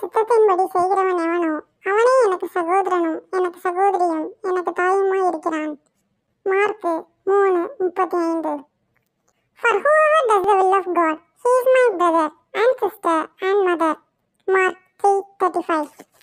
சித்தத்தின்படி செய்கிறவன் எவனோ அவனே எனக்கு சகோதரனும் எனக்கு சகோதரியும் எனக்கு தாயுமாய் இருக்கிறான் மார்க்கு மூணு முப்பத்தி ஐந்து for whoever does the will of God he is my brother and sister and mother Mark three thirty five